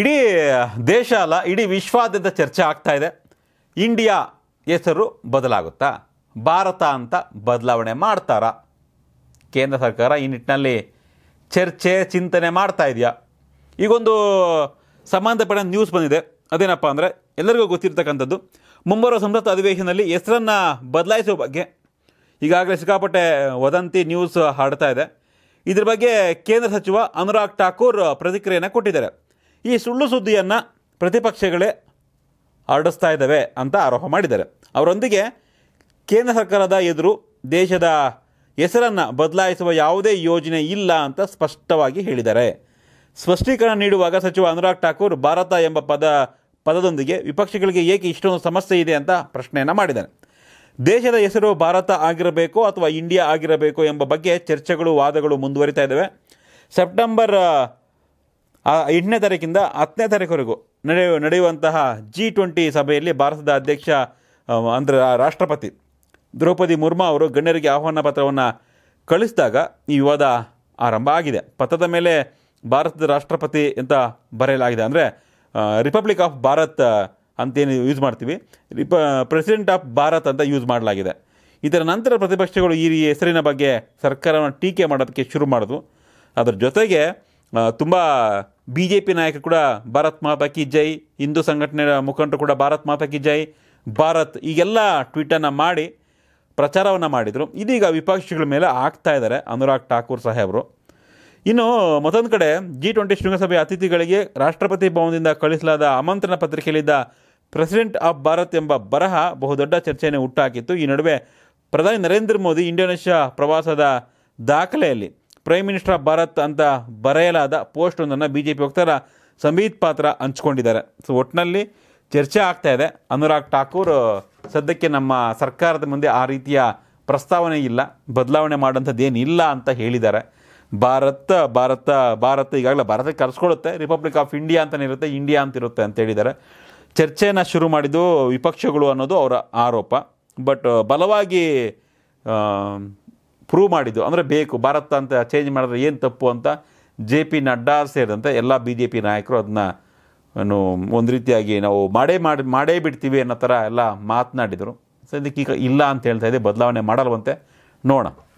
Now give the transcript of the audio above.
ಇಡೀ ದೇಶ ಅಲ್ಲ ಇಡೀ ವಿಶ್ವಾದ್ಯಂತ ಚರ್ಚೆ ಆಗ್ತಾ ಇದೆ ಇಂಡಿಯಾ ಹೆಸರು ಬದಲಾಗುತ್ತಾ ಭಾರತ ಅಂತ ಬದಲಾವಣೆ ಮಾಡ್ತಾರಾ ಕೇಂದ್ರ ಸರ್ಕಾರ ಈ ನಿಟ್ಟಿನಲ್ಲಿ ಚರ್ಚೆ ಚಿಂತನೆ ಮಾಡ್ತಾ ಇದೆಯಾ ಈಗೊಂದು ಸಂಬಂಧಪಟ್ಟ ನ್ಯೂಸ್ ಬಂದಿದೆ ಅದೇನಪ್ಪ ಅಂದರೆ ಎಲ್ಲರಿಗೂ ಗೊತ್ತಿರ್ತಕ್ಕಂಥದ್ದು ಮುಂಬರುವ ಸಂಸತ್ ಅಧಿವೇಶನದಲ್ಲಿ ಹೆಸರನ್ನು ಬದಲಾಯಿಸುವ ಬಗ್ಗೆ ಈಗಾಗಲೇ ಸಿಕ್ಕಾಪಟ್ಟೆ ವದಂತಿ ನ್ಯೂಸ್ ಹಾಡ್ತಾ ಇದೆ ಇದ್ರ ಬಗ್ಗೆ ಕೇಂದ್ರ ಸಚಿವ ಅನುರಾಗ್ ಠಾಕೂರ್ ಪ್ರತಿಕ್ರಿಯೆಯನ್ನು ಕೊಟ್ಟಿದ್ದಾರೆ ಈ ಸುಳ್ಳು ಸುದ್ದಿಯನ್ನು ಪ್ರತಿಪಕ್ಷಗಳೇ ಹರಡಿಸ್ತಾ ಇದ್ದಾವೆ ಅಂತ ಆರೋಪ ಮಾಡಿದ್ದಾರೆ ಅವರೊಂದಿಗೆ ಕೇಂದ್ರ ಸರ್ಕಾರದ ಎದುರು ದೇಶದ ಹೆಸರನ್ನು ಬದಲಾಯಿಸುವ ಯಾವುದೇ ಯೋಜನೆ ಇಲ್ಲ ಅಂತ ಸ್ಪಷ್ಟವಾಗಿ ಹೇಳಿದ್ದಾರೆ ಸ್ಪಷ್ಟೀಕರಣ ನೀಡುವಾಗ ಸಚಿವ ಅನುರಾಗ್ ಠಾಕೂರ್ ಭಾರತ ಎಂಬ ಪದ ಪದದೊಂದಿಗೆ ವಿಪಕ್ಷಗಳಿಗೆ ಏಕೆ ಇಷ್ಟೊಂದು ಸಮಸ್ಯೆ ಇದೆ ಅಂತ ಪ್ರಶ್ನೆಯನ್ನು ಮಾಡಿದ್ದಾರೆ ದೇಶದ ಹೆಸರು ಭಾರತ ಆಗಿರಬೇಕು ಅಥವಾ ಇಂಡಿಯಾ ಆಗಿರಬೇಕು ಎಂಬ ಬಗ್ಗೆ ಚರ್ಚೆಗಳು ವಾದಗಳು ಮುಂದುವರಿತಾ ಇದ್ದಾವೆ ಸೆಪ್ಟೆಂಬರ್ ಆ ಎಂಟನೇ ತಾರೀಕಿಂದ ಹತ್ತನೇ ತಾರೀಕುವರೆಗೂ ನಡೆಯುವ ನಡೆಯುವಂತಹ ಜಿ ಟ್ವೆಂಟಿ ಸಭೆಯಲ್ಲಿ ಭಾರತದ ಅಧ್ಯಕ್ಷ ಅಂದರೆ ರಾಷ್ಟ್ರಪತಿ ದ್ರೌಪದಿ ಮುರ್ಮು ಅವರು ಗಣ್ಯರಿಗೆ ಆಹ್ವಾನ ಪತ್ರವನ್ನು ಕಳಿಸಿದಾಗ ಈ ವಿವಾದ ಆರಂಭ ಆಗಿದೆ ಪತ್ರದ ಮೇಲೆ ಭಾರತದ ರಾಷ್ಟ್ರಪತಿ ಅಂತ ಬರೆಯಲಾಗಿದೆ ಅಂದರೆ ರಿಪಬ್ಲಿಕ್ ಆಫ್ ಭಾರತ್ ಅಂತೇನು ಯೂಸ್ ಮಾಡ್ತೀವಿ ರಿಪ ಪ್ರೆಸಿಡೆಂಟ್ ಆಫ್ ಭಾರತ್ ಅಂತ ಯೂಸ್ ಮಾಡಲಾಗಿದೆ ಇದರ ನಂತರ ಪ್ರತಿಪಕ್ಷಗಳು ಈ ಹೆಸರಿನ ಬಗ್ಗೆ ಸರ್ಕಾರವನ್ನು ಟೀಕೆ ಮಾಡೋದಕ್ಕೆ ಶುರು ಮಾಡೋದು ಅದರ ಜೊತೆಗೆ ತುಂಬ ಬಿ ಜೆ ಪಿ ನಾಯಕ ಕೂಡ ಭಾರತ್ ಮಾತಾ ಕಿ ಜೈ ಹಿಂದೂ ಸಂಘಟನೆ ಮುಖಂಡರು ಕೂಡ ಭಾರತ್ ಮಾತಾ ಕಿ ಜೈ ಭಾರತ್ ಈಗೆಲ್ಲ ಟ್ವೀಟನ್ನು ಮಾಡಿ ಪ್ರಚಾರವನ್ನು ಮಾಡಿದರು ಇದೀಗ ವಿಪಕ್ಷಗಳ ಮೇಲೆ ಆಗ್ತಾ ಇದ್ದಾರೆ ಅನುರಾಗ್ ಠಾಕೂರ್ ಸಾಹೇಬರು ಇನ್ನು ಮತ್ತೊಂದು ಕಡೆ ಜಿ ಟ್ವೆಂಟಿ ಶೃಂಗಸಭೆ ಅತಿಥಿಗಳಿಗೆ ರಾಷ್ಟ್ರಪತಿ ಭವನದಿಂದ ಕಳಿಸಲಾದ ಆಮಂತ್ರಣ ಪತ್ರಿಕೆಯಲ್ಲಿದ್ದ ಪ್ರೆಸಿಡೆಂಟ್ ಆಫ್ ಭಾರತ್ ಎಂಬ ಬರಹ ಬಹುದೊಡ್ಡ ಚರ್ಚೆಯನ್ನು ಹುಟ್ಟಾಕಿತ್ತು ಈ ನಡುವೆ ಪ್ರಧಾನಿ ನರೇಂದ್ರ ಮೋದಿ ಇಂಡೋನೇಷ್ಯಾ ಪ್ರವಾಸದ ದಾಖಲೆಯಲ್ಲಿ ಪ್ರೈಮ್ ಮಿನಿಸ್ಟರ್ ಆಫ್ ಭಾರತ್ ಅಂತ ಬರೆಯಲಾದ ಪೋಸ್ಟ್ ಒಂದನ್ನು ಬಿ ಜೆ ಪಿ ವಕ್ತಾರ ಸಂಬೀತ್ ಪಾತ್ರ ಹಂಚ್ಕೊಂಡಿದ್ದಾರೆ ಸೊ ಒಟ್ಟಿನಲ್ಲಿ ಚರ್ಚೆ ಆಗ್ತಾ ಇದೆ ಅನುರಾಗ್ ಠಾಕೂರ್ ಸದ್ಯಕ್ಕೆ ನಮ್ಮ ಸರ್ಕಾರದ ಮುಂದೆ ಆ ರೀತಿಯ ಪ್ರಸ್ತಾವನೆ ಇಲ್ಲ ಬದಲಾವಣೆ ಮಾಡೋಂಥದ್ದೇನಿಲ್ಲ ಅಂತ ಹೇಳಿದ್ದಾರೆ ಭಾರತ ಭಾರತ ಭಾರತ ಈಗಾಗಲೇ ಭಾರತಕ್ಕೆ ಕರೆಸ್ಕೊಳ್ಳುತ್ತೆ ರಿಪಬ್ಲಿಕ್ ಆಫ್ ಇಂಡಿಯಾ ಅಂತಲೇ ಇರುತ್ತೆ ಇಂಡಿಯಾ ಅಂತ ಇರುತ್ತೆ ಅಂತ ಹೇಳಿದ್ದಾರೆ ಚರ್ಚೆಯನ್ನು ಶುರು ಮಾಡಿದ್ದು ವಿಪಕ್ಷಗಳು ಅನ್ನೋದು ಅವರ ಆರೋಪ ಬಟ್ ಬಲವಾಗಿ ಪ್ರೂವ್ ಮಾಡಿದ್ದು ಅಂದರೆ ಬೇಕು ಭಾರತ ಅಂತ ಚೇಂಜ್ ಮಾಡಿದ್ರೆ ಏನು ತಪ್ಪು ಅಂತ ಜೆ ಪಿ ನಡ್ಡಾ ಸೇರಿದಂತೆ ಎಲ್ಲ ಬಿ ಜೆ ಪಿ ನಾಯಕರು ಅದನ್ನ ಒಂದು ರೀತಿಯಾಗಿ ನಾವು ಮಾಡೇ ಮಾಡಿ ಮಾಡೇ ಬಿಡ್ತೀವಿ ಅನ್ನೋ ಥರ ಎಲ್ಲ ಮಾತನಾಡಿದರು ಸದ್ಯಕ್ಕೆ ಈಗ ಇಲ್ಲ ಅಂತ ಹೇಳ್ತಾ ಇದೆ ಬದಲಾವಣೆ ಮಾಡಲ್ವಂತೆ ನೋಡೋಣ